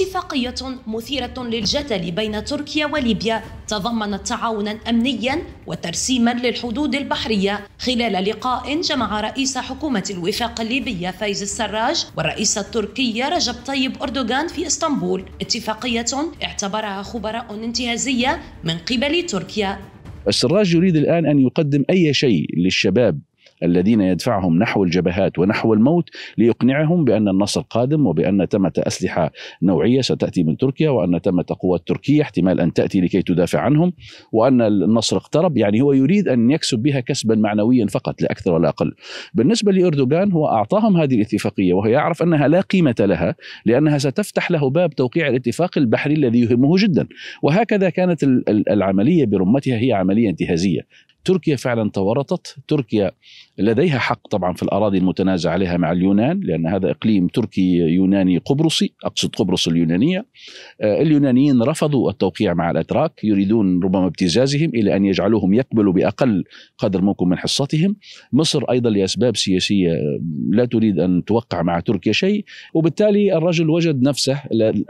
اتفاقية مثيرة للجدل بين تركيا وليبيا تضمنت تعاونا أمنيا وترسيما للحدود البحرية خلال لقاء جمع رئيس حكومة الوفاق الليبية فايز السراج والرئيس التركي رجب طيب أردوغان في إسطنبول اتفاقية اعتبرها خبراء انتهازية من قبل تركيا السراج يريد الآن أن يقدم أي شيء للشباب الذين يدفعهم نحو الجبهات ونحو الموت ليقنعهم بأن النصر قادم وبأن تمة أسلحة نوعية ستأتي من تركيا وأن تمة قوات تركية احتمال أن تأتي لكي تدافع عنهم وأن النصر اقترب يعني هو يريد أن يكسب بها كسبا معنويا فقط لا أكثر ولا أقل بالنسبة لأردوغان هو أعطاهم هذه الاتفاقية وهو يعرف أنها لا قيمة لها لأنها ستفتح له باب توقيع الاتفاق البحري الذي يهمه جدا وهكذا كانت العملية برمتها هي عملية انتهازية تركيا فعلا تورطت تركيا لديها حق طبعا في الأراضي المتنازع عليها مع اليونان لأن هذا إقليم تركي يوناني قبرصي أقصد قبرص اليونانية آه، اليونانيين رفضوا التوقيع مع الأتراك يريدون ربما ابتزازهم إلى أن يجعلوهم يقبلوا بأقل قدر ممكن من حصتهم مصر أيضا لأسباب سياسية آه، لا تريد أن توقع مع تركيا شيء وبالتالي الرجل وجد نفسه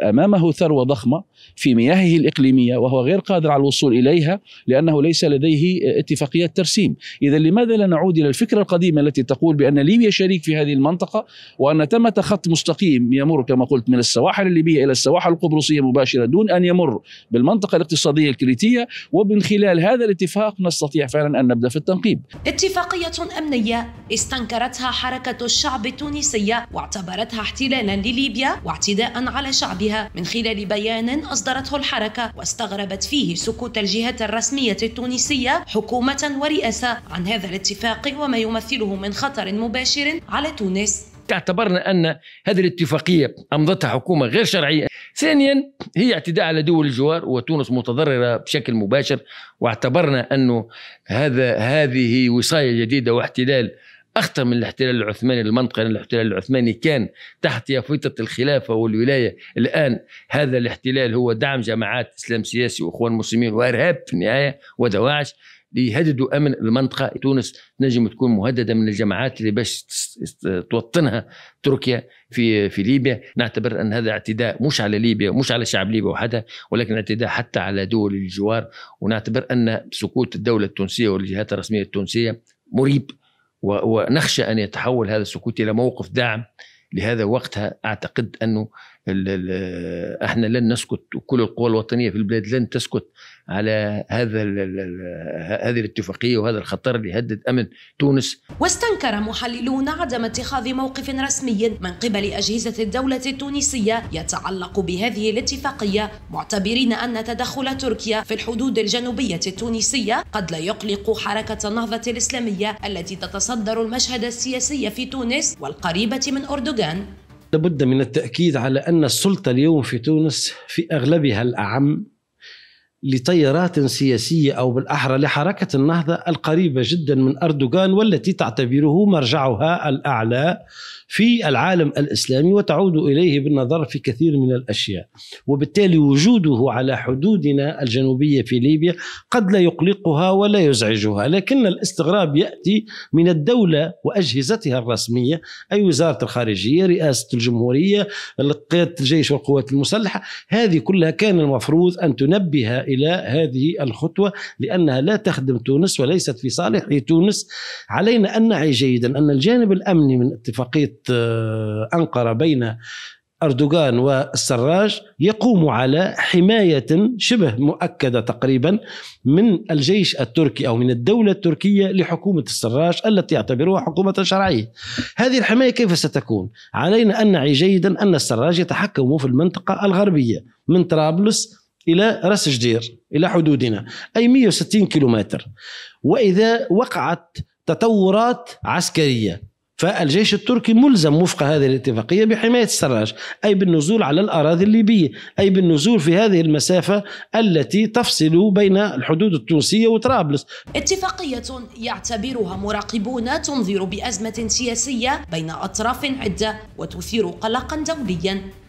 أمامه ثروة ضخمة في مياهه الإقليمية وهو غير قادر على الوصول إليها لأنه ليس لديه اتفاق اتفاقيات ترسيم إذا لماذا لا نعود إلى الفكرة القديمة التي تقول بأن ليبيا شريك في هذه المنطقة وأن ثمة خط مستقيم يمر كما قلت من السواحل الليبية إلى السواحل القبرصية مباشرة دون أن يمر بالمنطقة الاقتصادية الكريتية ومن خلال هذا الاتفاق نستطيع فعلا أن نبدأ في التنقيب اتفاقية أمنية استنكرتها حركة الشعب التونسية واعتبرتها احتلالا لليبيا واعتداء على شعبها من خلال بيان أصدرته الحركة واستغربت فيه سكوت الجهات الرسمية التونسية حكومة ورئاسة عن هذا الاتفاق وما يمثله من خطر مباشر على تونس اعتبرنا أن هذه الاتفاقية أمضتها حكومة غير شرعية ثانيا هي اعتداء على دول الجوار وتونس متضررة بشكل مباشر واعتبرنا أنه هذا هذه وصاية جديدة واحتلال اخطر من الاحتلال العثماني للمنطقه لان الاحتلال العثماني كان تحت يافطه الخلافه والولايه الان هذا الاحتلال هو دعم جماعات اسلام سياسي واخوان مسلمين وارهاب في النهايه ودواعش ليهددوا امن المنطقه تونس نجم تكون مهدده من الجماعات اللي باش توطنها تركيا في في ليبيا نعتبر ان هذا اعتداء مش على ليبيا مش على شعب ليبيا وحدها ولكن اعتداء حتى على دول الجوار ونعتبر ان سقوط الدوله التونسيه والجهات الرسميه التونسيه مريب ونخشى ان يتحول هذا السكوت الى موقف داعم لهذا وقتها اعتقد انه احنا لن نسكت وكل القوى الوطنيه في البلاد لن تسكت على هذا هذه الاتفاقيه وهذا الخطر اللي يهدد امن تونس واستنكر محللون عدم اتخاذ موقف رسمي من قبل اجهزه الدوله التونسيه يتعلق بهذه الاتفاقيه معتبرين ان تدخل تركيا في الحدود الجنوبيه التونسيه قد لا يقلق حركه النهضه الاسلاميه التي تتصدر المشهد السياسي في تونس والقريبه من اردوغان لابد من التأكيد على أن السلطة اليوم في تونس في أغلبها الأعم لتيارات سياسية أو بالأحرى لحركة النهضة القريبة جدا من أردوغان والتي تعتبره مرجعها الأعلى في العالم الإسلامي وتعود إليه بالنظر في كثير من الأشياء وبالتالي وجوده على حدودنا الجنوبية في ليبيا قد لا يقلقها ولا يزعجها لكن الاستغراب يأتي من الدولة وأجهزتها الرسمية أي وزارة الخارجية رئاسة الجمهورية قيادة الجيش والقوات المسلحة هذه كلها كان المفروض أن تنبه إلى هذه الخطوة لأنها لا تخدم تونس وليست في صالح تونس علينا أن نعي جيدا أن الجانب الأمني من اتفاقية آه، أنقرة بين أردوغان والسراج يقوم على حماية شبه مؤكدة تقريبا من الجيش التركي أو من الدولة التركية لحكومة السراج التي يعتبرها حكومة شرعية هذه الحماية كيف ستكون؟ علينا أن نعي جيدا أن السراج يتحكم في المنطقة الغربية من طرابلس إلى راس جدير إلى حدودنا أي 160 كيلومتر وإذا وقعت تطورات عسكرية فالجيش التركي ملزم وفق هذه الاتفاقية بحماية السراج أي بالنزول على الأراضي الليبية أي بالنزول في هذه المسافة التي تفصل بين الحدود التونسية وطرابلس اتفاقية يعتبرها مراقبون تنذر بأزمة سياسية بين أطراف عدة وتثير قلقا دوليا